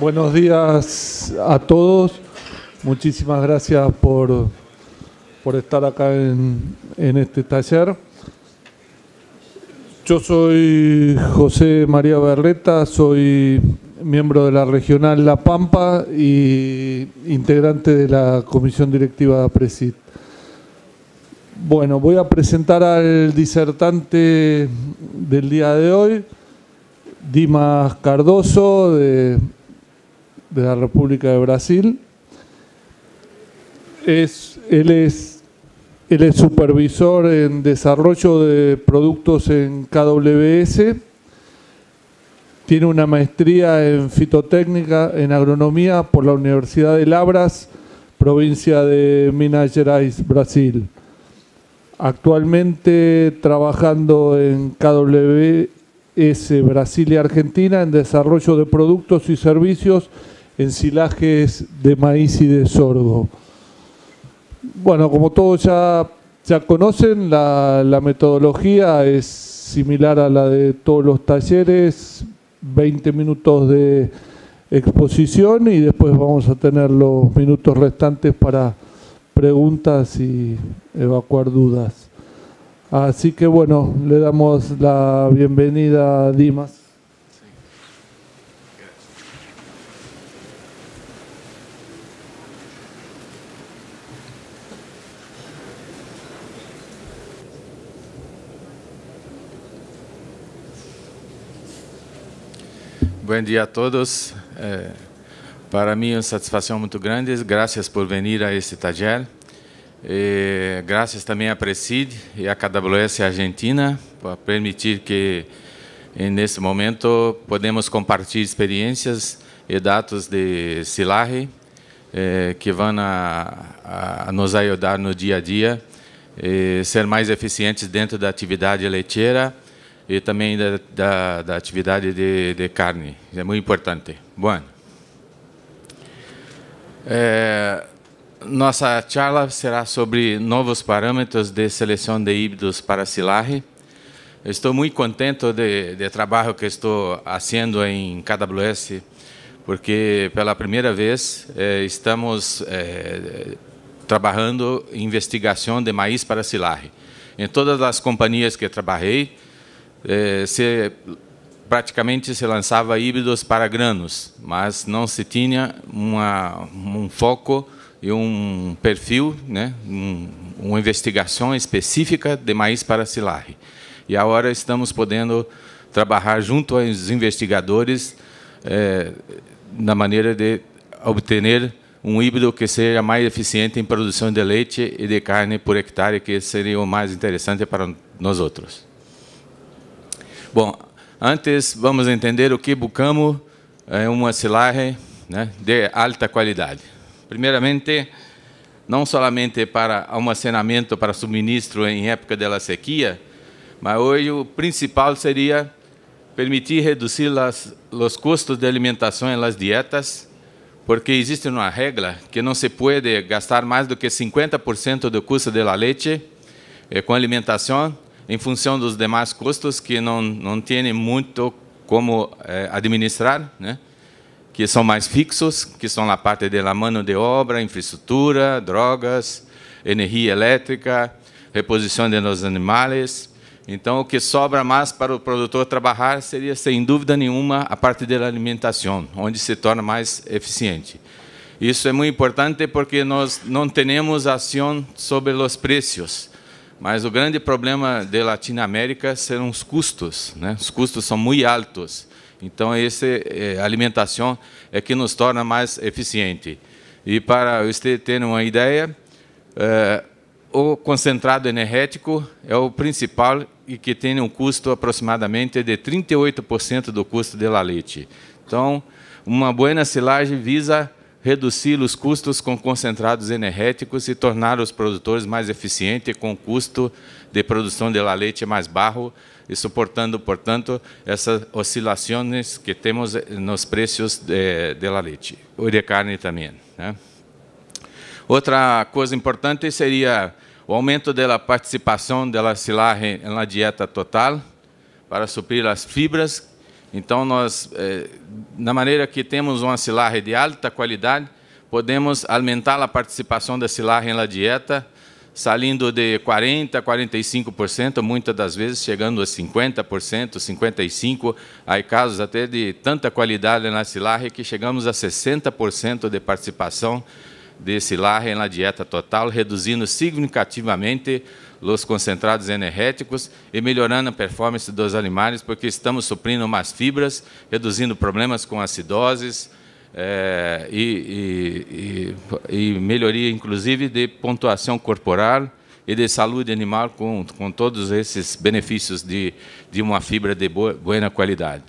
Buenos días a todos. Muchísimas gracias por, por estar acá en, este taller. Yo soy José María Berreta, soy miembro de la regional La Pampa y integrante de la comisión directiva de PRESID. Bueno, voy a presentar al disertante del día de hoy, Dimas Cardoso, de de la República de Brasil. Es, él, es, él es supervisor en desarrollo de productos en KWS. Tiene una maestría en fitotécnica, en agronomía, por la Universidad de Labras, provincia de Minas Gerais, Brasil. Actualmente trabajando en KWS Brasil y Argentina en desarrollo de productos y servicios silajes de maíz y de sorgo. Bueno, como todos ya, conocen, la, la metodología es similar a la de todos los talleres, 20 minutos de exposición y después vamos a tener los minutos restantes para preguntas y evacuar dudas. Así que bueno, le damos la bienvenida a Dimas. Bom dia a todos. É, para mim é uma satisfação muito grande. Graças por vir a este taller. E eh, graças também a Preside e a KWS Argentina por permitir que, nesse momento, podemos compartilhar experiências e dados de Silarre eh, que vão a, a, nos ajudar no dia a dia a ser mais eficientes dentro da atividade leiteira e também da, da, da atividade de, de, carne. É muito importante. Bom. É, nossa charla será sobre novos parâmetros de seleção de híbridos para silagem. Estou muito contente de, de trabalho que estou fazendo em KWS, porque pela primeira vez é, estamos eh, trabalhando investigação de maíz para silagem. Em todas as companhias que trabalhei, é, se praticamente se lançava híbridos para granos, mas não se tinha uma, um foco e um perfil, né, um, uma investigação específica de maíz para silagem. E agora estamos podendo trabalhar junto aos investigadores eh, na maneira de obter um híbrido que seja mais eficiente em produção de leite e de carne por hectare, que seria o mais interessante para nós outros. Bom, antes vamos entender o que buscamos é uma silagem né, de alta qualidade. Primeiramente, não somente para armazenamento, para suministro em época de sequia, mas hoje o principal seria permitir reduzir las, os custos de alimentação e las dietas, porque existe uma regra que não se pode gastar mais do que 50% do custo da leite eh, com alimentação em função dos demais custos que não, não tem muito como eh, administrar, né? que são mais fixos, que são na parte da mão de obra, infraestrutura, drogas, energia elétrica, reposição de nos animais. Então, o que sobra mais para o produtor trabalhar seria, sem dúvida nenhuma, a parte da alimentação, onde se torna mais eficiente. Isso é muito importante porque nós não temos ação sobre os preços mas o grande problema de América serão os custos. Né? Os custos são muito altos. Então, a eh, alimentação é que nos torna mais eficiente. E para você ter uma ideia, é, o concentrado energético é o principal e que tem um custo aproximadamente de 38% do custo da leite. Então, uma boa silagem visa reduzir os custos com concentrados energéticos e tornar os produtores mais eficientes com o custo de produção de leite mais barro e suportando, portanto, essas oscilações que temos eh, nos preços de, de leite e de carne também. Né? Outra coisa importante seria o aumento da participação da silagem na dieta total para suprir as fibras então, nós, eh, na maneira que temos uma silarre de alta qualidade, podemos aumentar a participação da silarre na dieta, saindo de 40%, a 45%, muitas das vezes chegando a 50%, 55%. Há casos até de tanta qualidade na silagem que chegamos a 60% de participação de silarre na dieta total, reduzindo significativamente os concentrados energéticos e melhorando a performance dos animais, porque estamos suprindo mais fibras, reduzindo problemas com acidoses é, e, e, e, melhoria, inclusive, de pontuação corporal e de saúde animal com, com todos esses benefícios de, de uma fibra de boa, boa qualidade.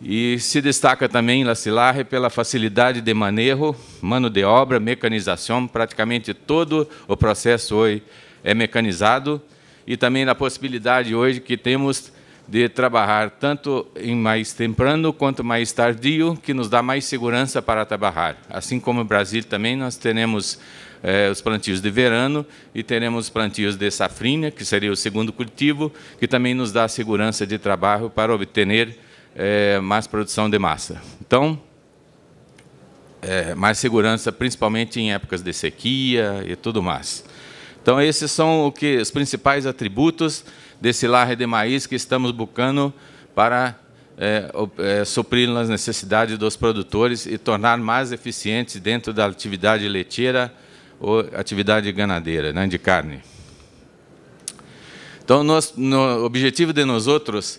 E se destaca também Lacilarre pela facilidade de manejo, mano de obra, mecanização, praticamente todo o processo hoje é mecanizado e também na possibilidade hoje que temos de trabalhar tanto em mais temprano quanto mais tardio, que nos dá mais segurança para trabalhar. Assim como no Brasil também nós teremos eh, os plantios de verão e teremos plantios de safrinha, que seria o segundo cultivo, que também nos dá segurança de trabalho para obter eh, mais produção de massa. Então, eh, mais segurança, principalmente em épocas de sequia e tudo mais. Então, esses são que, os principais atributos desse lar de maíz que estamos buscando para é, é, suprir as necessidades dos produtores e tornar mais eficientes dentro da atividade leiteira ou atividade ganadeira, né, de carne. Então, nós, no objetivo de nós outros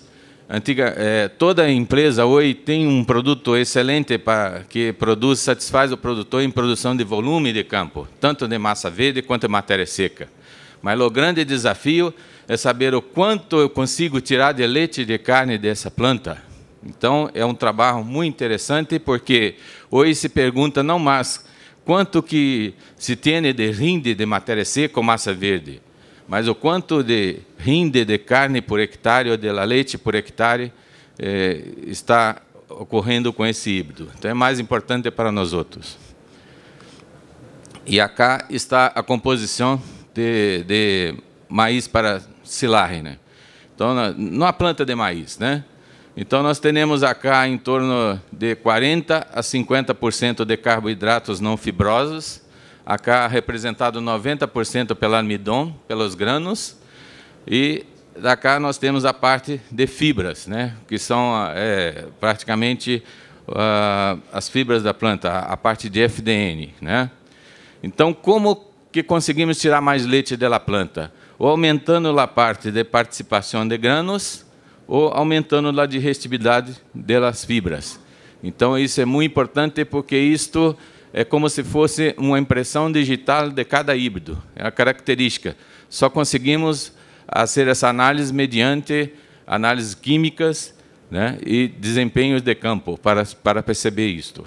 Antiga, é, toda empresa hoje tem um produto excelente para que produz, satisfaz o produtor em produção de volume de campo, tanto de massa verde quanto de matéria seca. Mas o grande desafio é saber o quanto eu consigo tirar de leite de carne dessa planta. Então, é um trabalho muito interessante, porque hoje se pergunta não mais quanto que se tem de rinde de matéria seca ou massa verde, mas o quanto de rinde de carne por hectare ou de leite por hectare eh, está ocorrendo com esse híbrido. Então é mais importante para nós outros. E acá está a composição de, de maíz para silagem. Né? Então, na, numa planta de maíz, né? Então, nós temos acá em torno de 40% a 50% de carboidratos não fibrosos, acá representado 90% pelo almidon, pelos granos, e cá nós temos a parte de fibras, né, que são ah, é, praticamente uh, as fibras da planta, a parte de FDN. Né? Então, como que conseguimos tirar mais leite da planta? Ou aumentando a parte de participação de granos, ou aumentando a digestibilidade das fibras. Então, isso é muito importante, porque isto é como se fosse uma impressão digital de cada híbrido, é a característica. Só conseguimos fazer essa análise mediante análises químicas né, e desempenhos de campo para, para perceber isto.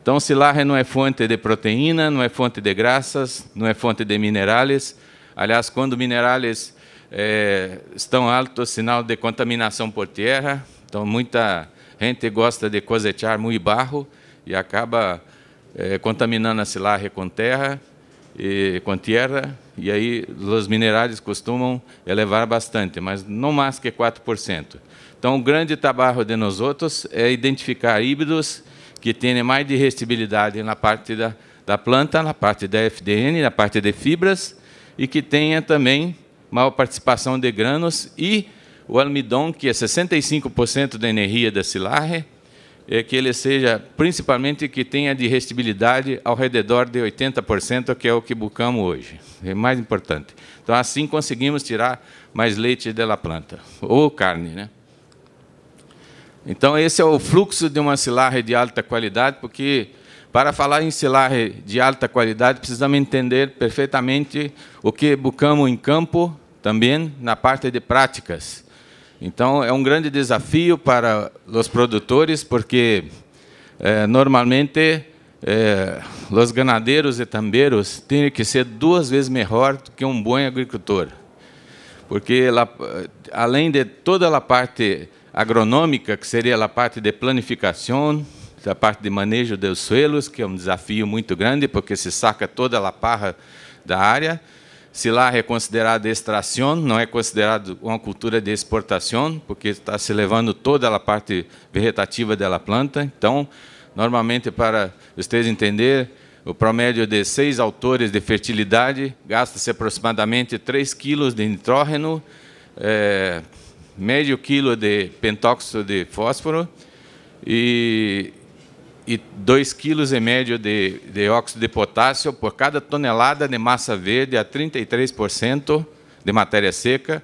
Então, lá não é fonte de proteína, não é fonte de graças, não é fonte de minerais. Aliás, quando minerais é, estão altos, sinal de contaminação por terra. Então, muita gente gosta de cosechar muito barro e acaba eh, contaminando-se larra com terra e com terra, e aí os minerais costumam elevar bastante, mas não mais que 4%. Então, o grande trabalho de nós outros é identificar híbridos que têm mais de na parte da, da planta, na parte da FDN, na parte de fibras, e que tenha também maior participação de granos e o almidão, que é 65% da energia da silarre, é que ele seja, principalmente, que tenha de digestibilidade ao redor de 80%, que é o que buscamos hoje. É mais importante. Então, assim conseguimos tirar mais leite da planta, ou carne. Né? Então, esse é o fluxo de uma silarre de alta qualidade, porque para falar em silarre de alta qualidade, precisamos entender perfeitamente o que buscamos em campo, também na parte de práticas. Então, é um grande desafio para os produtores, porque eh, normalmente eh, os ganaderos e tambeiros têm que ser duas vezes melhor do que um bom agricultor. Porque, eh, além de toda a parte agronômica, que seria a parte de planificação, a parte de manejo dos suelos, que é um desafio muito grande, porque se saca toda a parra da área, se lá é considerado extração, não é considerado uma cultura de exportação, porque está se levando toda a parte vegetativa da planta. Então, normalmente, para vocês entenderem, o promédio é de seis autores de fertilidade gasta-se aproximadamente 3 quilos de nitrógeno, é, meio quilo de pentóxido de fósforo e e 2,5 kg de, de óxido de potássio por cada tonelada de massa verde a 33% de matéria seca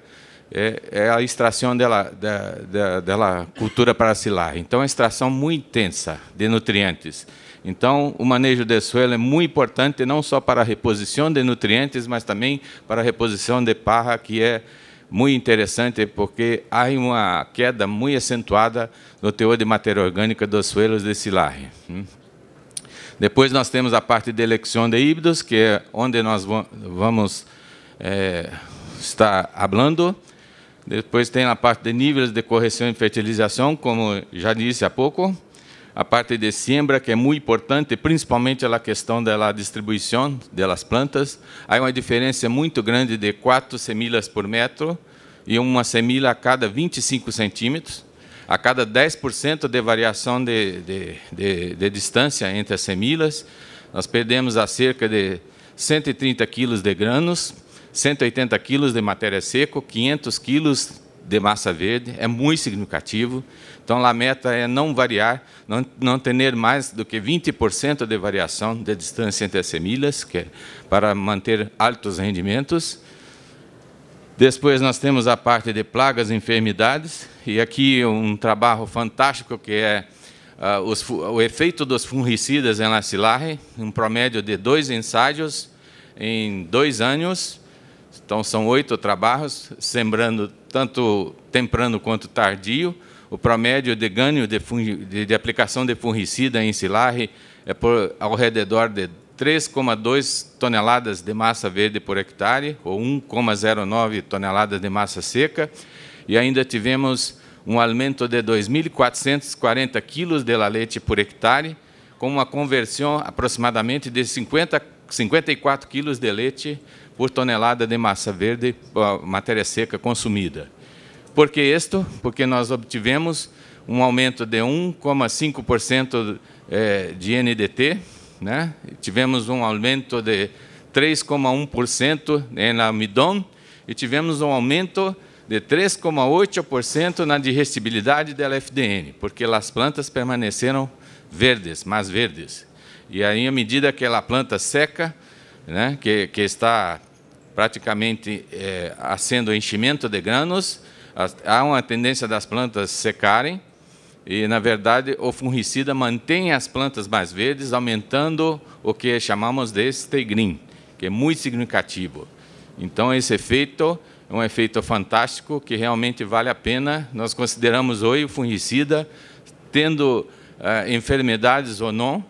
é, é a extração dela, da, da, dela cultura paracilar. Então, é uma extração muito intensa de nutrientes. Então, o manejo de suelo é muito importante, não só para a reposição de nutrientes, mas também para a reposição de parra, que é muito interessante porque há uma queda muito acentuada no teor de matéria orgânica dos suelos de silagem. Hum. Depois nós temos a parte de eleição de híbridos, que é onde nós vamos é, estar falando. Depois tem a parte de níveis de correção e fertilização, como já disse há pouco a parte de siembra, que é muito importante, principalmente a questão da distribuição das plantas. Há uma diferença muito grande de 4 semilhas por metro e uma semilha a cada 25 centímetros. A cada 10% de variação de, de, de, de, distância entre as semilhas, nós perdemos a cerca de 130 quilos de granos, 180 quilos de matéria seca, 500 quilos de massa verde é muito significativo. Então, a meta é não variar, não, não ter mais do que 20% de variação de distância entre as semilhas, que é para manter altos rendimentos. Depois nós temos a parte de plagas e enfermidades, e aqui um trabalho fantástico que é uh, os, o efeito dos fungicidas em Lacilarre, um promédio de dois ensaios em dois anos, então, são oito trabalhos, sembrando tanto temprano quanto tardio. O promédio é de ganho de, de, de aplicação de fungicida em silarre é por, ao redor de 3,2 toneladas de massa verde por hectare, ou 1,09 toneladas de massa seca, e ainda tivemos um aumento de 2.440 quilos de leite por hectare, com uma conversão aproximadamente de 50, 54 quilos de leite por tonelada de massa verde, matéria seca consumida. Por que isto? Porque nós obtivemos um aumento de 1,5% é, de NDT, né? tivemos um aumento de 3,1% na amidon e tivemos um aumento de 3,8% na digestibilidade da FDN, porque as plantas permaneceram verdes, mais verdes. E aí, à medida que a planta seca, né, que, que está praticamente é, eh, sendo enchimento de grãos, há uma tendência das plantas secarem, e, na verdade, o fungicida mantém as plantas mais verdes, aumentando o que chamamos de stegrin que é muito significativo. Então, esse efeito é um efeito fantástico que realmente vale a pena. Nós consideramos hoje o fungicida, tendo eh, enfermidades ou não,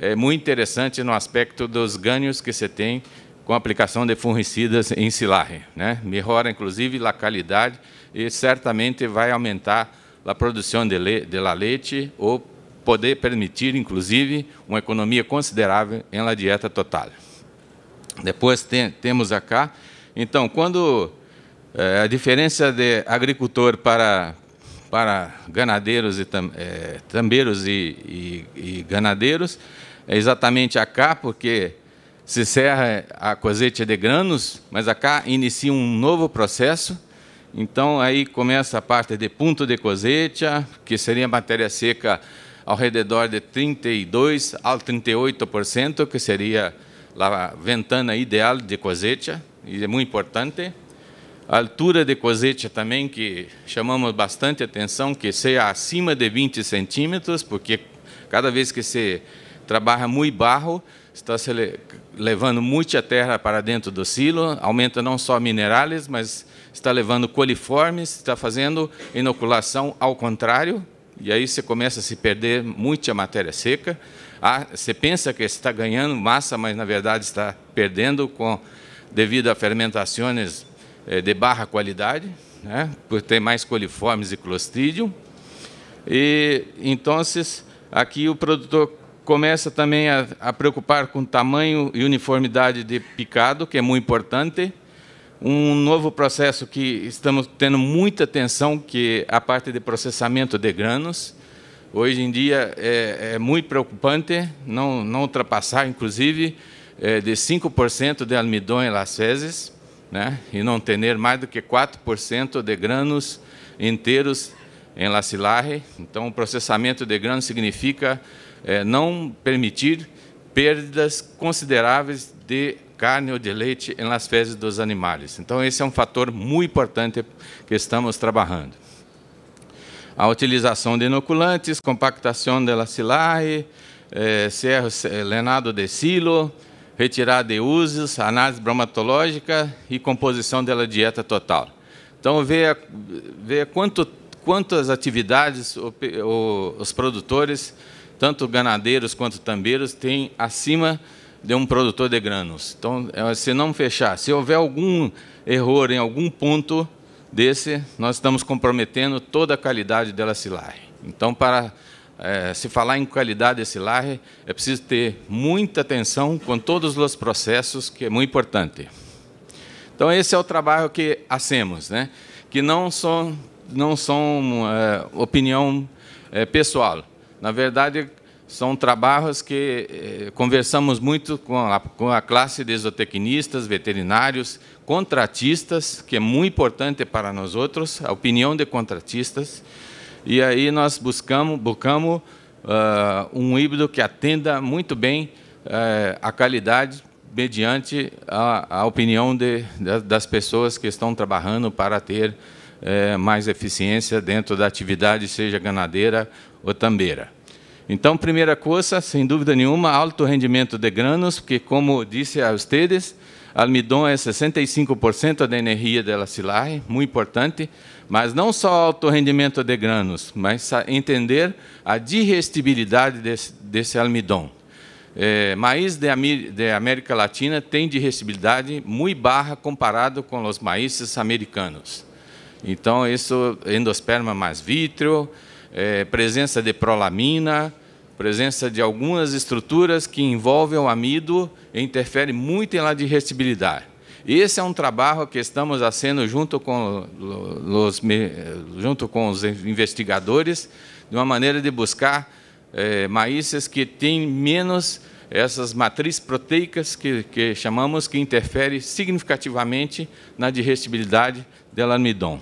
é muito interessante no aspecto dos ganhos que você tem com a aplicação de fungicidas em silagem. Né? Melhora, inclusive, a qualidade e certamente vai aumentar a produção de, le de leite ou poder permitir, inclusive, uma economia considerável em la dieta total. Depois temos acá, então, quando eh, a diferença de agricultor para, para ganadeiros e tam, eh, tambeiros e, e, e ganadeiros, é exatamente a cá, porque se encerra a cosecha de granos, mas a cá inicia um novo processo. Então, aí começa a parte de ponto de cosecha, que seria matéria seca ao redor de 32% a 38%, que seria a ventana ideal de cosecha, e é muito importante. A altura de cosecha também, que chamamos bastante atenção, que seja acima de 20 centímetros, porque cada vez que se trabalha muito barro, está se le levando muita terra para dentro do silo, aumenta não só minerais, mas está levando coliformes, está fazendo inoculação ao contrário, e aí você começa a se perder muita matéria seca. Ah, você pensa que está ganhando massa, mas na verdade está perdendo com devido a fermentações eh, de barra qualidade, né? por ter mais coliformes e clostridium. E então, aqui o produtor começa também a, a preocupar com tamanho e uniformidade de picado, que é muito importante. Um novo processo que estamos tendo muita atenção, que é a parte de processamento de granos. Hoje em dia é, é muito preocupante não, não ultrapassar, inclusive, é, de 5% de almidão em las fezes, né? e não ter mais do que 4% de granos inteiros em la Então, o processamento de granos significa é, não permitir perdas consideráveis de carne ou de leite nas fezes dos animais. Então, esse é um fator muito importante que estamos trabalhando. A utilização de inoculantes, compactação de lacilae, eh, lenado de silo, retirada de usos, análise bromatológica e composição da dieta total. Então, veja, veja quanto, quantas atividades os produtores tanto ganadeiros quanto tambeiros, têm acima de um produtor de granos. Então, é, se não fechar, se houver algum erro em algum ponto desse, nós estamos comprometendo toda a qualidade dela silagem. Então, para é, se falar em qualidade desse silare, é preciso ter muita atenção com todos os processos, que é muito importante. Então, esse é o trabalho que hacemos, né? que não são, não são é, opinião é, pessoal, na verdade, são trabalhos que eh, conversamos muito com a, classe de zootecnistas, veterinários, contratistas, que é muito importante para nós outros, a opinião de contratistas. E aí nós buscamos, buscamos uh, ah, um híbrido que atenda muito bem uh, a qualidade mediante a, a opinião de, de, das pessoas que estão trabalhando para ter eh, mais eficiência dentro da atividade, seja ganadeira Otambeira. Então, primeira coisa, sem dúvida nenhuma, alto rendimento de granos, porque, como disse a vocês, almidão é 65% da energia da silagem, muito importante, mas não só alto rendimento de granos, mas entender a digestibilidade desse, desse almidão. É, maíz de, de, América Latina tem digestibilidade muito baixa comparado com os maízes americanos. Então, isso endosperma mais vítreo, é, presença de prolamina, presença de algumas estruturas que envolvem o amido e interferem muito em de digestibilidade. Esse é um trabalho que estamos fazendo junto com, os, junto com os investigadores, de uma maneira de buscar é, maízes que têm menos essas matrizes proteicas que, que chamamos que interferem significativamente na digestibilidade do almidão.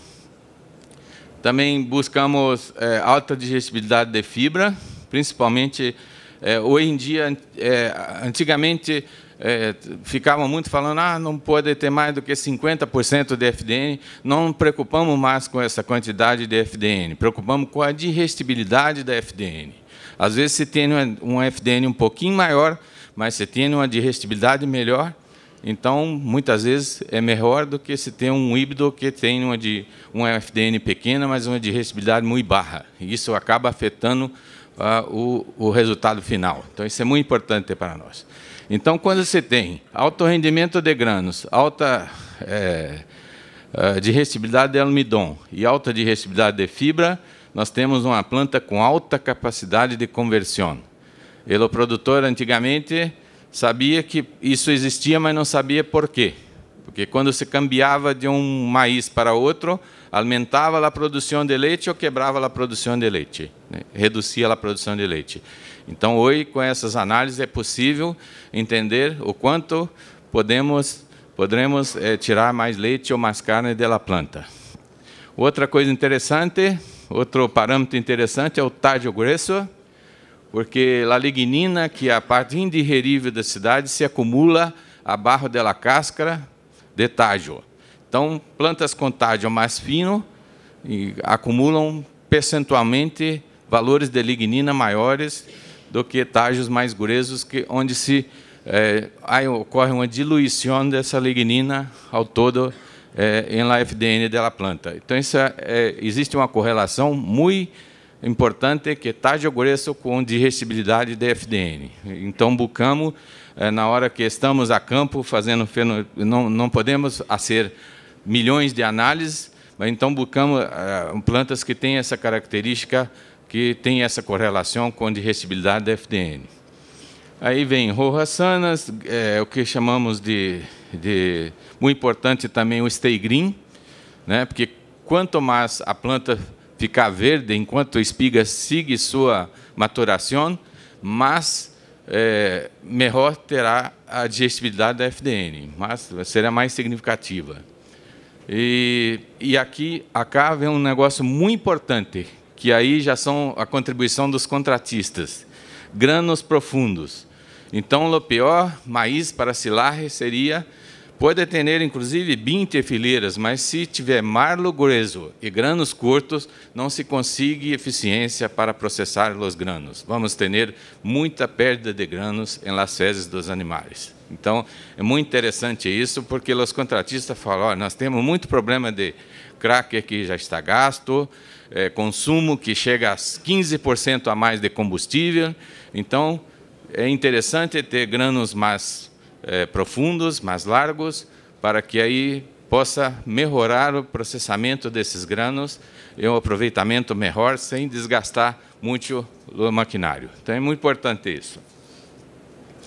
Também buscamos é, alta digestibilidade de fibra, principalmente é, hoje em dia, é, antigamente é, ficavam muito falando ah, não pode ter mais do que 50% de FDN. Não nos preocupamos mais com essa quantidade de FDN, preocupamos com a digestibilidade da FDN. Às vezes, se tem um FDN um pouquinho maior, mas se tem uma digestibilidade melhor, então, muitas vezes é melhor do que se ter um híbrido que tem uma de uma FDN pequena, mas uma de reciprocidade muito barra. E isso acaba afetando ah, o, o resultado final. Então, isso é muito importante para nós. Então, quando você tem alto rendimento de granos, alta é, é de reciprocidade de almidon e alta de reciprocidade de fibra, nós temos uma planta com alta capacidade de conversão. O produtor, antigamente, sabia que isso existia, mas não sabia por quê. Porque quando se cambiava de um maíz para outro, aumentava a produção de leite ou quebrava a produção de leite, né? a produção de leite. Então, hoje, com essas análises, é possível entender o quanto podemos, podremos é, eh, tirar mais leite ou mais carne da planta. Outra coisa interessante, outro parâmetro interessante é o tágio grosso, porque a lignina, que é a parte indigerível da cidade, se acumula abaixo dela cáscara de tágio. Então, plantas com tágio mais fino acumulam percentualmente valores de lignina maiores do que tágios mais gruesos, que, onde se é, aí ocorre uma diluição dessa lignina ao todo eh, em la FDN da planta. Então, isso é, é, existe uma correlação muito importante é que de ogresso com digestibilidade de FDN. Então, buscamos, eh, na hora que estamos a campo, fazendo não, não podemos fazer milhões de análises, mas então buscamos eh, plantas que têm essa característica, que têm essa correlação com digestibilidade de FDN. Aí vem rorasanas, é, eh, o que chamamos de, de... Muito importante também o stay green, né? porque quanto mais a planta ficar verde enquanto a espiga segue sua maturação, mas é, melhor terá a digestibilidade da FDN, mas será mais significativa. E, e aqui, acá vem é um negócio muito importante, que aí já são a contribuição dos contratistas. Granos profundos. Então, o pior, maíz para silagem seria Pode ter, inclusive, 20 fileiras, mas se tiver marlo grueso e granos curtos, não se consegue eficiência para processar os granos. Vamos ter muita perda de granos em las fezes dos animais. Então, é muito interessante isso, porque os contratistas falam, oh, nós temos muito problema de cracker que já está gasto, é, consumo que chega a 15% a mais de combustível. Então, é interessante ter granos mais eh, profundos, mais largos, para que aí possa melhorar o processamento desses granos e um aproveitamento melhor sem desgastar muito o maquinário. Então é muito importante isso.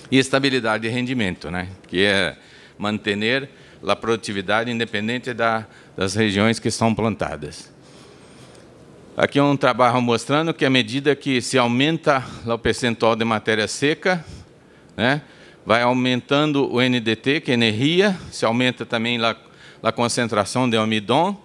E estabilidade de rendimento, né? que é manter a produtividade independente da, das regiões que são plantadas. Aqui é um trabalho mostrando que à medida que se aumenta o percentual de matéria seca, né, vai aumentando o NDT, que é energia, se aumenta também a, a concentração de amidon,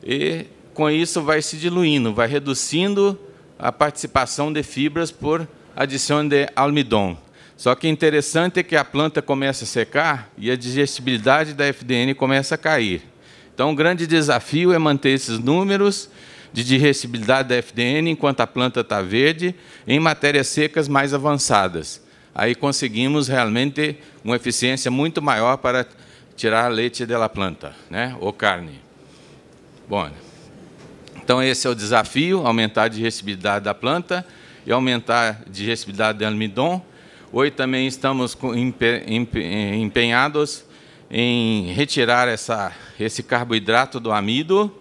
e com isso vai se diluindo, vai reduzindo a participação de fibras por adição de almidon. Só que é interessante é que a planta começa a secar e a digestibilidade da FDN começa a cair. Então, o grande desafio é manter esses números de digestibilidade da FDN enquanto a planta está verde em matérias secas mais avançadas. Aí conseguimos realmente uma eficiência muito maior para tirar leite da planta, né? ou carne. Bom, então esse é o desafio, aumentar a digestibilidade da planta e aumentar a digestibilidade do almidon. Hoje também estamos eh, empenhados em retirar essa, esse carboidrato do amido,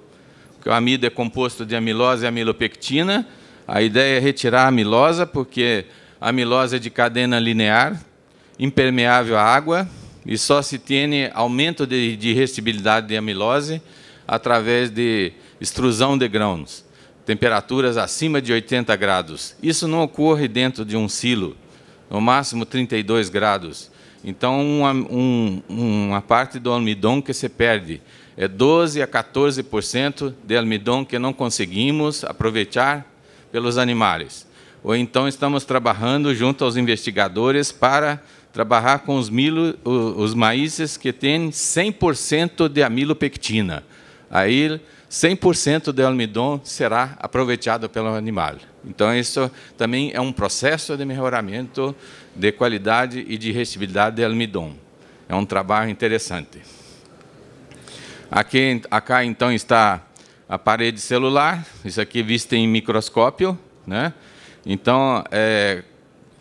porque o amido é composto de amilose e amilopectina. A ideia é retirar a amilosa, porque amilose de cadena linear, impermeável à água, e só se tem aumento de, de restibilidade de amilose através de extrusão de grãos, temperaturas acima de 80 graus. Isso não ocorre dentro de um silo, no máximo 32 graus. Então, uma, um, uma parte do almidão que se perde é 12 a 14% de almidão que não conseguimos aproveitar pelos animais ou então estamos trabalhando junto aos investigadores para trabalhar com os, milo, os maízes que têm 100% de amilopectina. Aí, 100% do almidão será aproveitado pelo animal. Então, isso também é um processo de melhoramento de qualidade e de resistibilidade do almidão. É um trabalho interessante. Aqui, acá, então, está a parede celular. Isso aqui visto em microscópio. Né? Então, é,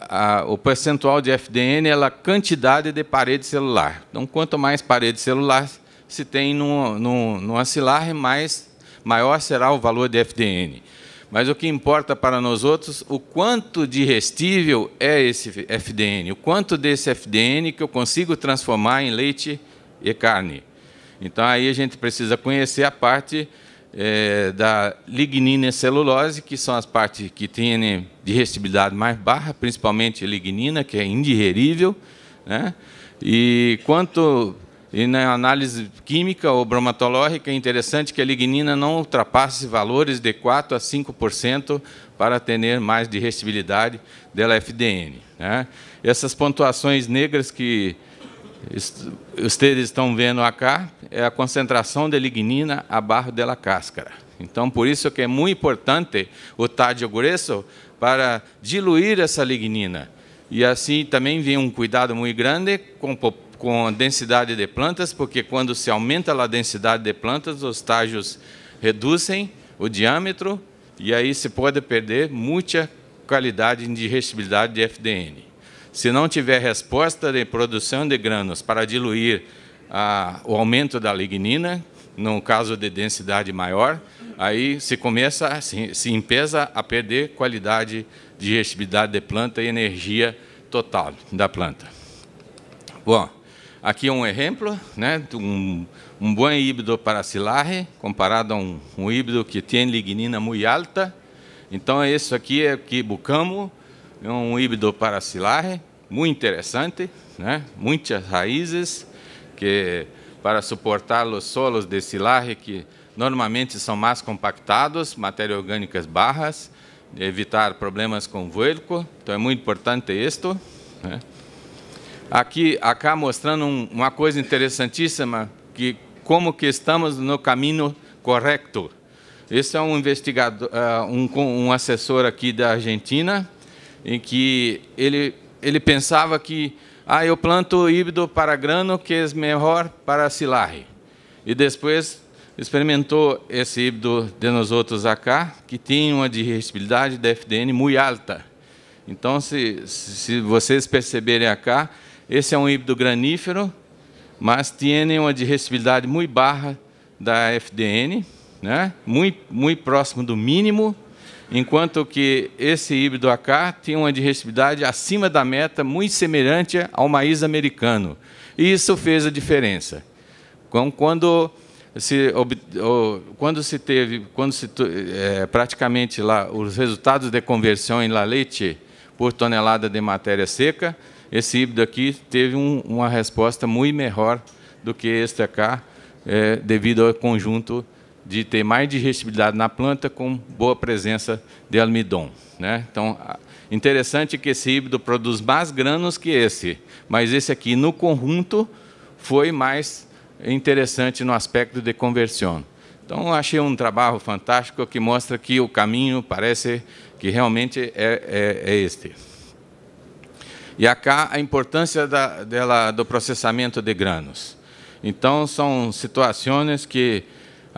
a, o percentual de FDN é a quantidade de parede celular. Então, quanto mais parede celular se tem no, no, no acilar, mais, maior será o valor de FDN. Mas o que importa para nós outros, o quanto de restível é esse FDN, o quanto desse FDN que eu consigo transformar em leite e carne. Então aí a gente precisa conhecer a parte é, da lignina e celulose, que são as partes que têm digestibilidade mais baixa, principalmente a lignina, que é indigerível. Né? E quanto e na análise química ou bromatológica, é interessante que a lignina não ultrapasse valores de 4 a 5% para ter mais digestibilidade dela FDN. Né? Essas pontuações negras que vocês estão vendo acá é a concentração de lignina abaixo da cáscara. Então, por isso que é muito importante o tádio grosso para diluir essa lignina. E assim também vem um cuidado muito grande com, com a densidade de plantas, porque quando se aumenta a densidade de plantas, os tágios reduzem o diâmetro e aí se pode perder muita qualidade de digestibilidade de FDN. Se não tiver resposta de produção de grãos para diluir a, o aumento da lignina, num caso de densidade maior, aí se começa, se, se a perder qualidade de digestibilidade de planta e energia total da planta. Bom, aqui é um exemplo, né, um, um bom híbrido para silarre, comparado a um, um híbrido que tem lignina muito alta. Então, isso aqui é que bucamo, é um híbrido para silagem, muito interessante, né? muitas raízes que para suportar os solos de silagem que normalmente são mais compactados, matéria orgânica barras, evitar problemas com vuelco, então é muito importante isto. Né? Aqui, acá mostrando um, uma coisa interessantíssima, que como que estamos no caminho correto. Esse é um investigador, ah, um, um assessor aqui da Argentina, em que ele, ele pensava que ah, eu planto híbrido para grano que é melhor para silagem. E depois experimentou esse híbrido de nós outros acá, que tinha uma digestibilidade da FDN muito alta. Então, se, se vocês perceberem acá, esse é um híbrido granífero, mas tem uma digestibilidade muito baixa da FDN, né? muito, muito próximo do mínimo, enquanto que esse híbrido AK tinha uma digestibilidade acima da meta, muito semelhante ao maíz americano. E isso fez a diferença. Quando se, quando se teve, quando se, é, praticamente lá, os resultados de conversão em leite por tonelada de matéria seca, esse híbrido aqui teve um, uma resposta muito melhor do que este AK, é, devido ao conjunto de ter mais digestibilidade na planta com boa presença de almidon. Né? Então, interessante que esse híbrido produz mais granos que esse, mas esse aqui, no conjunto, foi mais interessante no aspecto de conversão. Então, achei um trabalho fantástico que mostra que o caminho parece que realmente é, é, é este. E acá a importância da, dela, do processamento de granos. Então, são situações que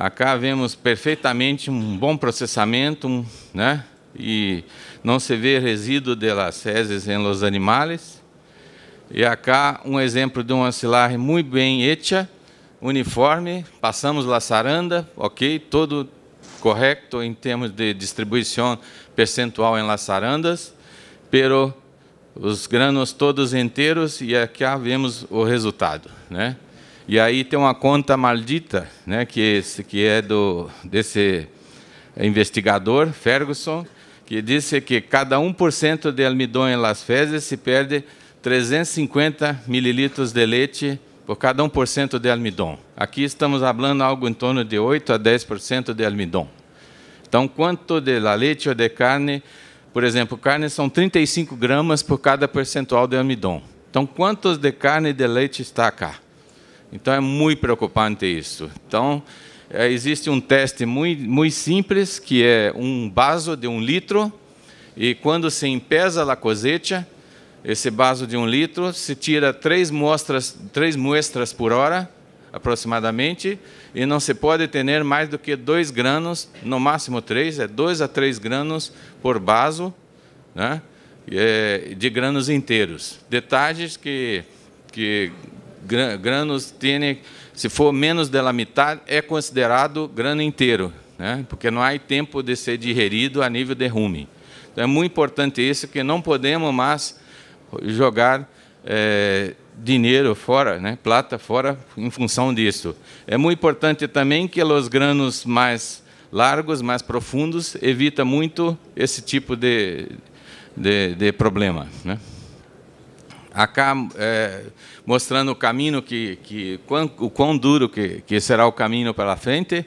Acá vemos perfeitamente um bom processamento, né? E não se vê resíduo de las fezes em los animales. E acá um exemplo de um ancilar muito bem hecha, uniforme. Passamos la saranda, ok, todo correto em termos de distribuição percentual em las sarandas, pero os granos todos inteiros e aqui vemos o resultado, né? E aí tem uma conta maldita, né, que, que é do, desse investigador, Ferguson, que disse que cada 1% de almidão em las fezes se perde 350 mililitros de leite por cada 1% de almidão. Aqui estamos falando algo em torno de 8 a 10% de almidão. Então, quanto de leite ou de carne, por exemplo, carne são 35 gramas por cada percentual de almidão. Então, quantos de carne e de leite está cá? Então é muito preocupante isso. Então é, existe um teste muito, muito simples que é um vaso de um litro e quando se empesa a cosecha, esse vaso de um litro se tira três muestras, três muestras por hora aproximadamente e não se pode ter mais do que dois granos, no máximo três, é dois a três granos por vaso, né? É de granos inteiros. Detalhes que que granos tiene, se for menos da metade, é considerado grano inteiro, né? porque não há tempo de ser digerido a nível de rume. Então é muito importante isso, que não podemos mais jogar é, dinheiro fora, né? plata fora, em função disso. É muito importante também que os granos mais largos, mais profundos, evita muito esse tipo de, de, de problema. Né? acá é, mostrando o caminho que, que quão, o quão duro que, que será o caminho pela frente.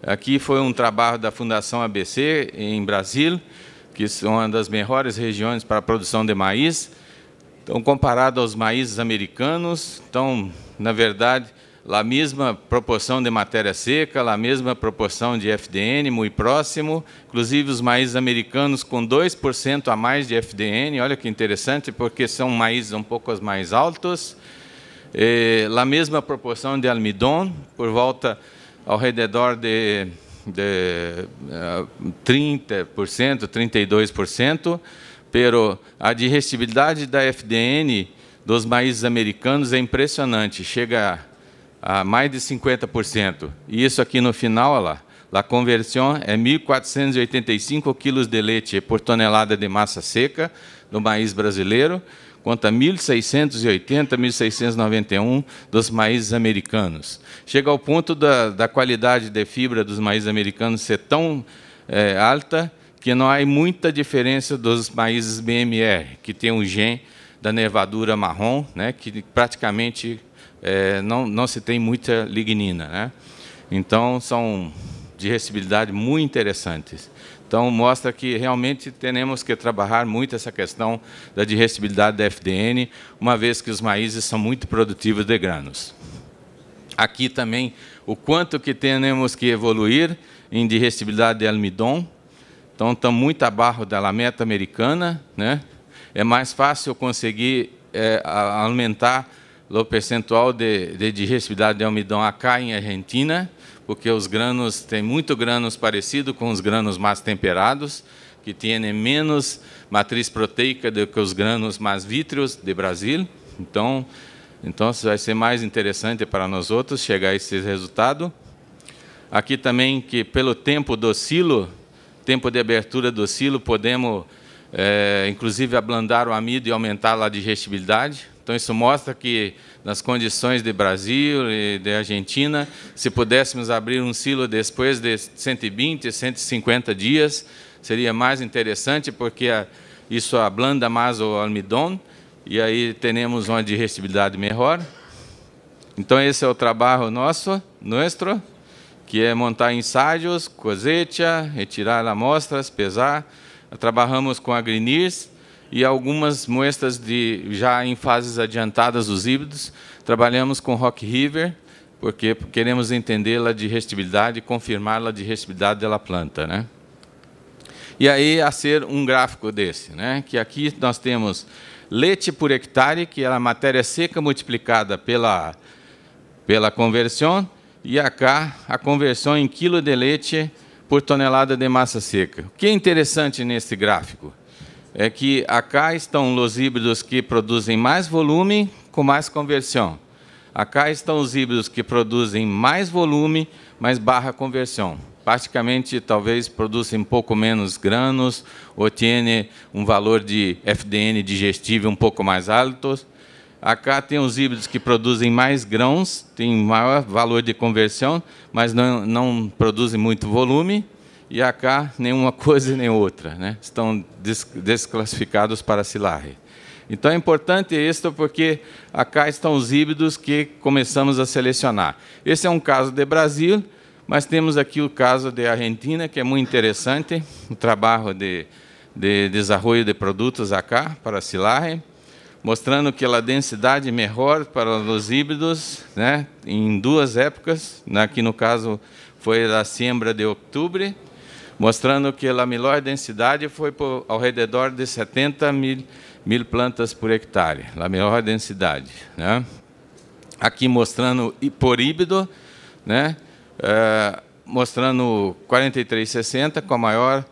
Aqui foi um trabalho da Fundação ABC em Brasil, que é uma das melhores regiões para a produção de maíz. Então, comparado aos maízes americanos, então, na verdade, a mesma proporção de matéria seca, a mesma proporção de FDN, muito próximo. Inclusive, os maízes americanos com 2% a mais de FDN. Olha que interessante, porque são maízes um pouco mais altos. Eh, é, a mesma proporção de almidão, por volta ao redor de, de uh, 30%, 32%. Pero a digestibilidade da FDN dos maízes americanos é impressionante. Chega a mais de 50%. E isso aqui no final, olha lá. La conversión é 1.485 quilos de leite por tonelada de massa seca do maíz brasileiro, contra 1.680, 1.691 dos maízes americanos. Chega ao ponto da, da qualidade de fibra dos maízes americanos ser tão é, alta que não há muita diferença dos maízes BMR, que tem um gen da nervadura marrom, né, que praticamente é, não, não se tem muita lignina. Né? Então, são de recibilidade muito interessantes. Então, mostra que realmente temos que trabalhar muito essa questão da digestibilidade da FDN, uma vez que os maízes são muito produtivos de granos. Aqui também o quanto que temos que evoluir em digestibilidade de almidon. Então, estamos tá muito abaixo da meta americana. Né? É mais fácil conseguir é, aumentar o percentual de, de digestibilidade de almidão acá em Argentina, porque os granos têm muito granos parecido com os granos mais temperados, que têm menos matriz proteica do que os granos mais vítreos de Brasil. Então, então vai ser mais interessante para nós outros chegar a esse resultado. Aqui também que pelo tempo do silo, tempo de abertura do silo, podemos é, inclusive ablandar o amido e aumentar a digestibilidade. Então, isso mostra que, nas condições de Brasil e de Argentina, se pudéssemos abrir um silo depois de 120, 150 dias, seria mais interessante, porque isso ablanda mais o almidão, e aí teremos uma digestibilidade melhor. Então, esse é o trabalho nosso, nosso que é montar ensaios, cosecha, retirar amostras, pesar. Trabalhamos com a Grinirs, e algumas muestras de já em fases adiantadas dos híbridos. Trabalhamos com Rock River, porque queremos entendê-la de restibilidade e confirmá-la de restibilidade da planta, né? E aí a ser um gráfico desse, né? Que aqui nós temos leite por hectare, que é a matéria seca multiplicada pela pela conversão, e acá a conversão em quilo de leite por tonelada de massa seca. O que é interessante nesse gráfico? é que acá estão os híbridos que produzem mais volume com mais conversão. Acá estão os híbridos que produzem mais volume, mas barra conversão. Praticamente, talvez, produzem um pouco menos granos, ou têm um valor de FDN digestível um pouco mais alto. Acá tem os híbridos que produzem mais grãos, têm maior valor de conversão, mas não, não produzem muito volume e acá nenhuma coisa nem outra, né? estão desclassificados para silare. Então é importante isto porque acá estão os híbridos que começamos a selecionar. Esse é um caso de Brasil, mas temos aqui o caso de Argentina, que é muito interessante, o trabalho de, de desenvolvimento de produtos acá para silare, mostrando que a densidade melhor para os híbridos né, em duas épocas, aqui né? no caso foi a sembra de outubro mostrando que a melhor densidade foi por, ao redor de 70 mil, mil plantas por hectare, a melhor densidade. Né? Aqui mostrando por híbrido, né? É, mostrando 43,60 com a maior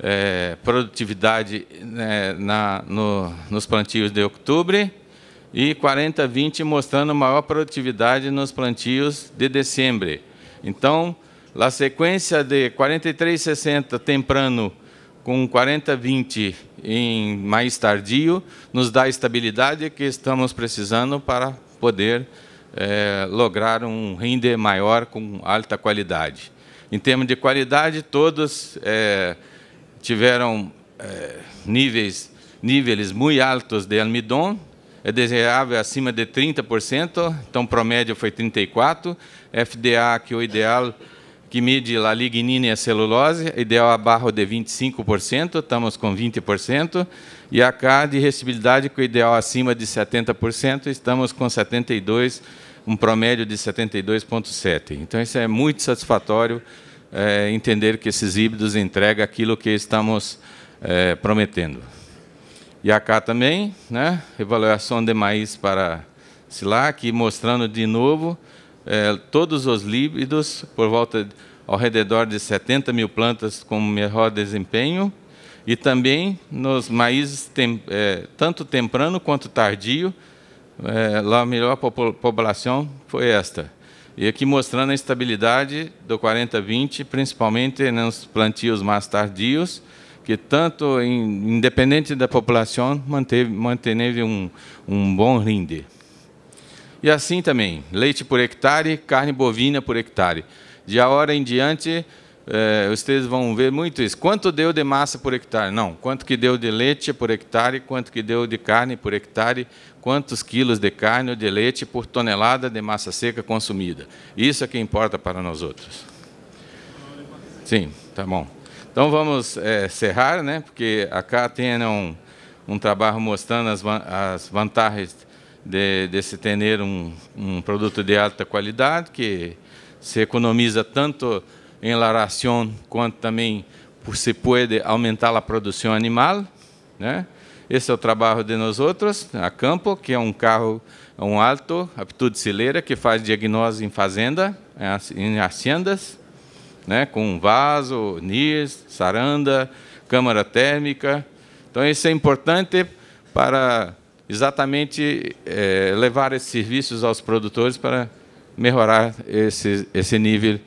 é, produtividade né, na, no, nos plantios de outubro e 40,20 mostrando maior produtividade nos plantios de dezembro. Então, La sequência de 4360 temprano com 4020 em mais tardio nos dá a estabilidade que estamos precisando para poder é, lograr um render maior com alta qualidade. Em termos de qualidade, todos é, tiveram é, níveis, níveis muito altos de almidon, é desejável acima de 30%, então promédio foi 34%, FDA, que é o ideal que mide a lignina e a celulose, ideal abaixo de 25%, estamos com 20%, e a K de recibilidade com ideal acima de 70%, estamos com 72%, um promédio de 72,7%. Então, isso é muito satisfatório é, entender que esses híbridos entregam aquilo que estamos é, prometendo. E a K também, né, avaliação de maíz para Silac, mostrando de novo é, todos os líbidos, por volta ao redor de 70 mil plantas com melhor desempenho, e também nos maízes tem, é, tanto temprano quanto tardio, é, lá a melhor população foi esta. E aqui mostrando a estabilidade do 40-20, principalmente nos plantios mais tardios, que tanto, independente da população, manteve, manteve um, um bom rinde. E assim também, leite por hectare, carne bovina por hectare. De hora em diante, é, eh, vocês vão ver muito isso. Quanto deu de massa por hectare? Não, quanto que deu de leite por hectare, quanto que deu de carne por hectare, quantos quilos de carne ou de leite por tonelada de massa seca consumida. Isso é que importa para nós outros. Sim, tá bom. Então vamos é, eh, cerrar, né? porque acá tem é um, um trabalho mostrando as, as vantagens de, se ter um, um, produto de alta qualidade, que se economiza tanto em la quanto também se pode aumentar a produção animal. Né? Esse é o trabalho de nós outros, a Campo, que é um carro, um alto, aptitude cileira, que faz diagnóstico em fazenda, em haciendas, né? com vaso, NIS, saranda, câmara térmica. Então, isso é importante para exatamente é, levar esses serviços aos produtores para melhorar esse, esse nível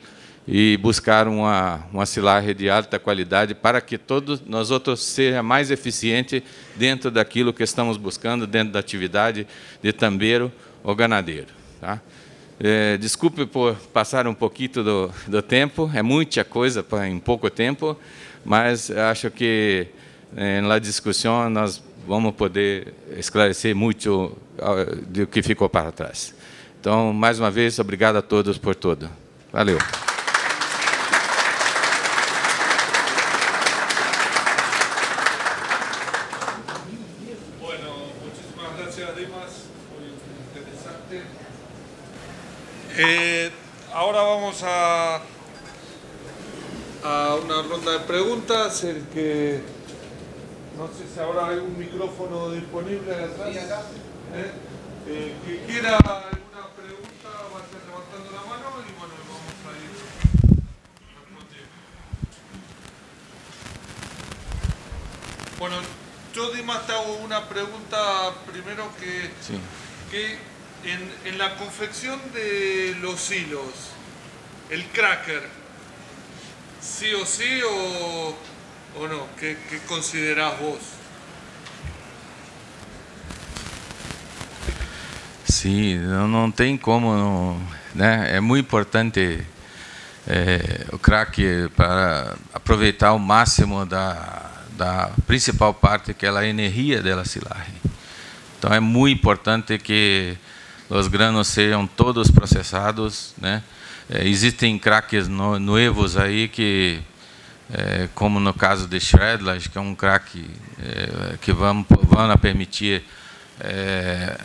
e buscar uma, uma silagem de alta qualidade para que todos nós outros seja mais eficiente dentro daquilo que estamos buscando, dentro da atividade de tambeiro ou ganadeiro. Tá? É, desculpe por passar um pouquinho do, do tempo, é muita coisa em pouco tempo, mas acho que é, na discussão nós vamos poder esclarecer muito ah, do que ficou para trás. Então, mais uma vez, obrigado a todos por tudo. Valeu. Eh, ahora vamos a, a una ronda de preguntas. El que no sé si habrá algún micrófono disponible atrás, ¿Eh? ¿eh? que quiera alguna pregunta va a estar levantando la mano y bueno, vamos a ir Bueno, yo Dimas te hago una pregunta primero que, que en, en la confección de los hilos, el cracker, sí o sí o o que ¿Qué, qué vos? Sim, não tem como, não, né? É muito importante é, o crack para aproveitar o máximo da, da principal parte que é a energia da silagem. Então é muito importante que os grãos sejam todos processados, né? É, eh, existem craques no, novos aí que é, como no caso de Shredlage, que é um craque é, que vão, vão permitir é,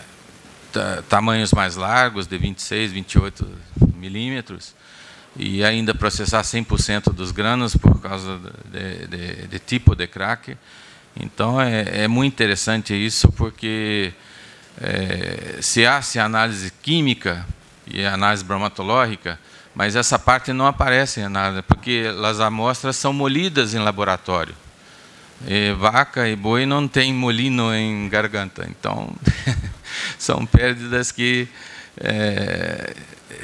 tamanhos mais largos, de 26, 28 milímetros, e ainda processar 100% dos granos por causa de, de, de tipo de crack. Então, é, é, muito interessante isso, porque é, se há se análise química e análise bromatológica, mas essa parte não aparece em nada, porque as amostras são molidas em laboratório. E vaca e boi não tem molino em garganta, então são perdas que é,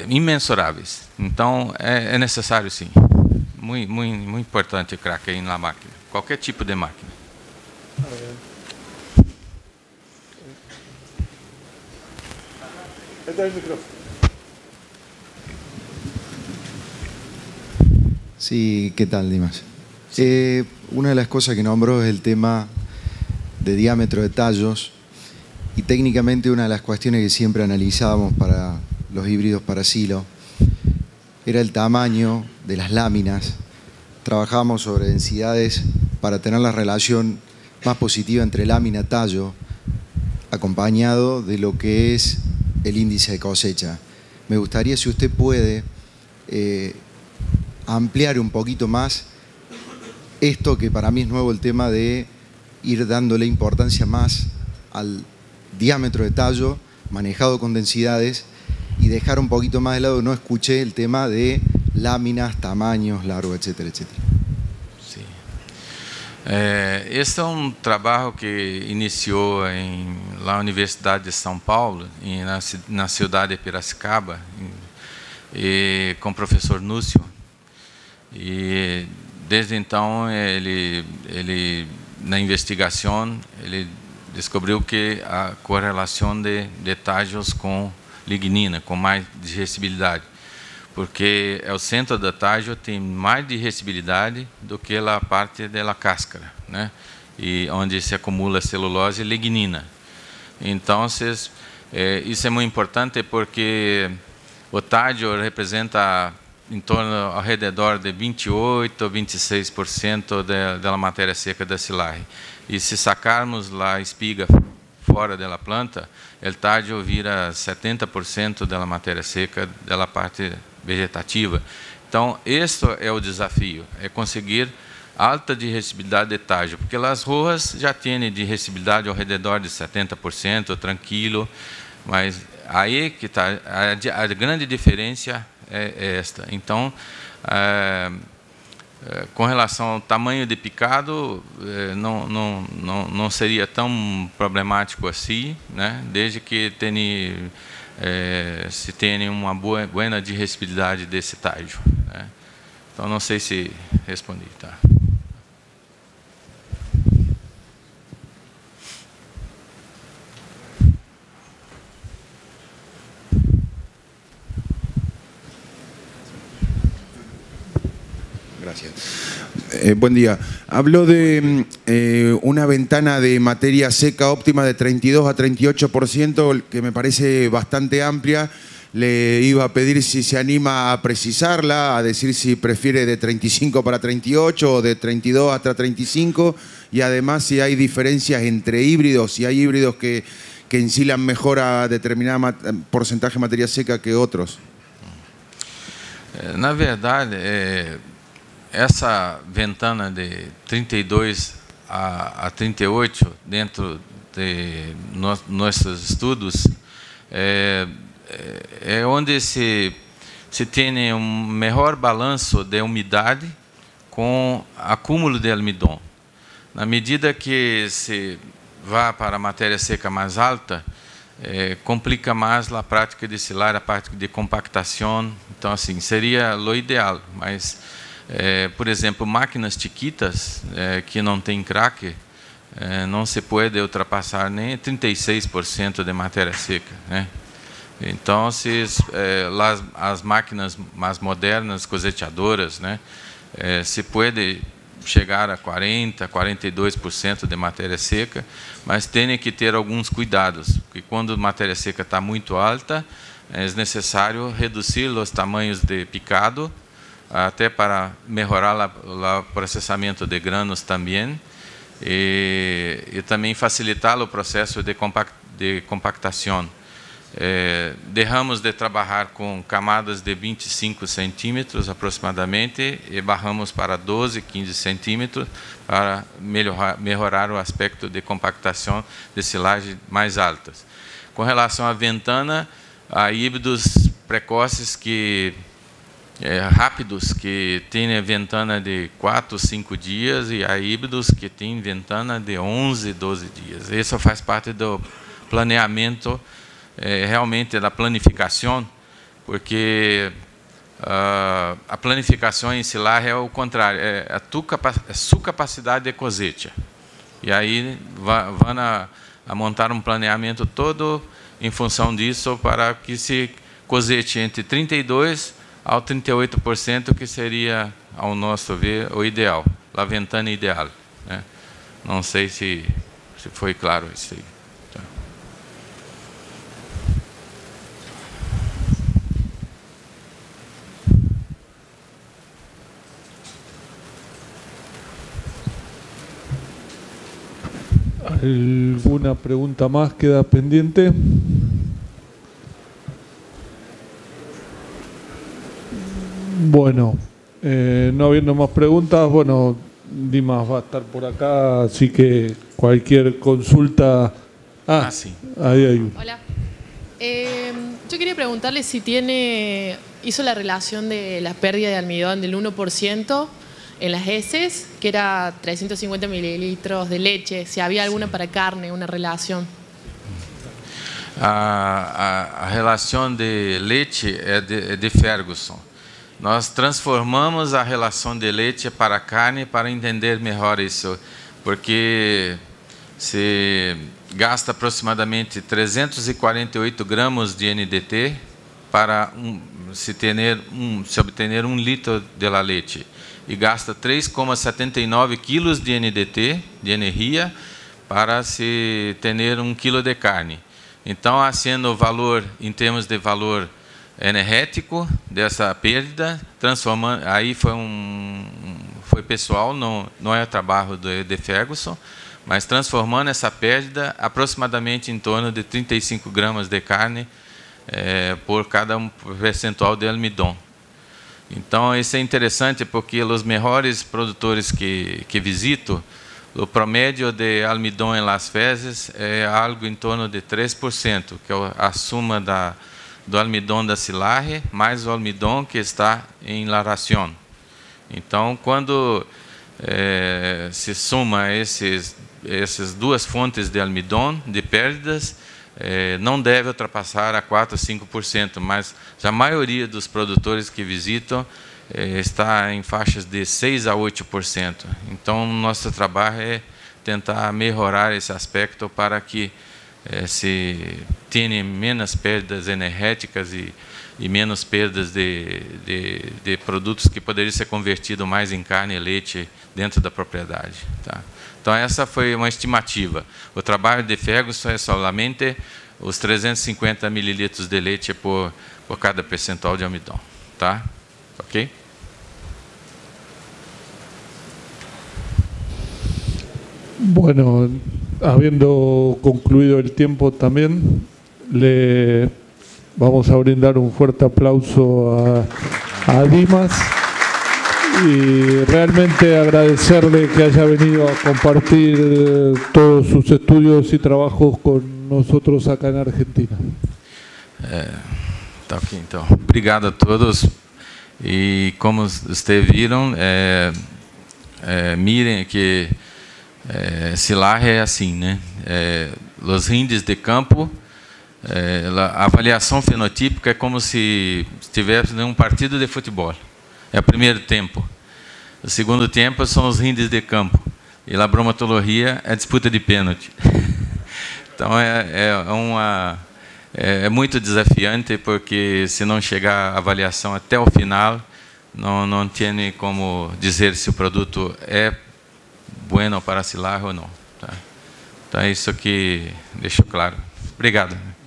imensuráveis. Então é, é, necessário sim, muito, muito, muito importante crack na máquina, qualquer tipo de máquina. Ah, é. É 10 Sí, ¿qué tal, Dimas? Eh, una de las cosas que nombró es el tema de diámetro de tallos y técnicamente una de las cuestiones que siempre analizábamos para los híbridos para silo era el tamaño de las láminas. Trabajamos sobre densidades para tener la relación más positiva entre lámina-tallo acompañado de lo que es el índice de cosecha. Me gustaría, si usted puede, eh, ampliar un poquito más esto que para mí es nuevo, el tema de ir dándole importancia más al diámetro de tallo manejado con densidades y dejar un poquito más de lado, no escuché el tema de láminas, tamaños, largo, etcétera, etcétera. Sí. Eh, este es un trabajo que inició en la Universidad de São Paulo, en la, ciudad de Piracicaba, eh, con el profesor Núcio. E desde então ele ele na investigação ele descobriu que a correlação de, de com lignina, com mais digestibilidade, porque é o centro do tágio tem mais digestibilidade do que a parte da cáscara, né? E onde se acumula celulose e lignina. Então, eh, isso é muito importante porque o tágio representa em torno ao redor de 28 26% da, da matéria seca da silagem. E se sacarmos lá a espiga fora da planta, el tardio vira 70% da matéria seca da parte vegetativa. Então, este é o desafio, é conseguir alta de recibilidade de tardio, porque as ruas já têm de recibilidade ao redor de 70%, tranquilo, mas aí que está a, a grande diferença é, é, esta. Então, é, é, com relação ao tamanho de picado, é, não, não, não, não seria tão problemático assim, né? desde que tenha, se tenha uma boa, boa respiridade desse tádio. Né? Então, não sei se respondi. Tá? Eh, buen día. Habló de mm, eh, una ventana de materia seca óptima de 32 a 38%, que me parece bastante amplia. Le iba a pedir si se anima a precisarla, a decir si prefiere de 35 para 38 o de 32 hasta 35 y además si hay diferencias entre híbridos, si hay híbridos que, que incilan mejor a determinado eh, porcentaje de materia seca que otros. Na verdade, essa ventana de 32 a, a 38, dentro de no, nossos estudos, é, é, é onde se, se tem um melhor balanço de umidade com acúmulo de almidão. Na medida que se vá para a matéria seca mais alta, é, complica mais a prática de silar, a prática de compactação. Então, assim, seria o ideal, mas é, por exemplo, máquinas chiquitas é, que não têm craque é, não se pode ultrapassar nem 36% de matéria seca. Né? Então, se, é, lá, as máquinas mais modernas, coseteadoras, né, é, se pode chegar a 40%, 42% de matéria seca, mas tem que ter alguns cuidados, porque quando a matéria seca está muito alta, é necessário reduzir os tamanhos de picado até para melhorar o processamento de granos também e, e também facilitar o processo de, compact, de compactação. Eh, derramos de trabalhar com camadas de 25 centímetros aproximadamente e barramos para 12, 15 centímetros para melhorar, melhorar o aspecto de compactação de silagem mais altas. Com relação à ventana, a híbridos precoces que é, rápidos, que têm ventana de 4, 5 dias, e há híbridos que têm ventana de 11, 12 dias. Isso faz parte do planeamento, é, realmente, da planificação, porque Uh, a planificação em Silar é o contrário, é, é a, tu capa é a sua capacidade de cosecha. E aí vão a, a, montar um planeamento todo em função disso para que se coseche entre 32 ao 38%, que seria, ao nosso ver, o ideal, a ventana ideal. Né? Não sei se, se foi claro isso aí. Tá. ¿Alguna pregunta más queda pendiente? Bueno, eh, no habiendo más preguntas, bueno, Dimas va a estar por acá, así que cualquier consulta. Ah, ah sí. Ahí hay uno. Hola. Eh, yo quería preguntarle si tiene, hizo la relación de la pérdida de almidón del 1% en las heces, que era 350 mililitros de leche, si había alguna para carne, una relación. La ah, ah, relación de leche es eh, de Ferguson. Nós transformamos a relação de leite para carne para entender melhor isso, porque se gasta aproximadamente 348 gramas de NDT para um, se, um, se, obter um litro de leite e gasta 3,79 quilos de NDT, de energia, para se ter um quilo de carne. Então, sendo o valor, em termos de valor energético dessa perda, transformando. Aí foi um foi pessoal, não não é trabalho do de Ferguson, mas transformando essa perda aproximadamente em torno de 35 gramas de carne é, por cada um percentual de almidão. Então isso é interessante porque os melhores produtores que que visito o promédio de almidão em las fezes é algo em torno de 3%, que é a soma da, do almidão da silarre mais o almidão que está em la Então, quando é, se soma esses, essas duas fontes de almidão, de perdas, é, não deve ultrapassar a 4% 5%, mas a maioria dos produtores que visitam é, está em faixas de 6% a 8%. Então, nosso trabalho é tentar melhorar esse aspecto para que é, se tem menos perdas energéticas e, e menos perdas de, de, de, produtos que poderiam ser convertidos mais em carne e leite dentro da propriedade. Tá? Então, essa foi uma estimativa. O trabalho de Ferguson é somente os 350 mililitros de leite por, por cada percentual de almidão. Tá? Ok? Bueno, habiendo concluido el tiempo también, le vamos a brindar un fuerte aplauso a, a Dimas y realmente agradecerle que haya venido a compartir todos sus estudios y trabajos con nosotros acá en Argentina. está eh, Obrigado a todos. y como ustedes vieron eh, eh, miren que É, Silar é assim, né? É, Los Rindes de Campo, é, a avaliação fenotípica é como se estivesse num partido de futebol. É o primeiro tempo. O segundo tempo são os rindes de campo. E a bromatologia é disputa de pênalti. então é, é, uma, é, é muito desafiante, porque se não chegar a avaliação até o final, não, não tem como dizer se o produto é bueno para vacilar ou não. Tá? Então é isso que deixo claro. Obrigado.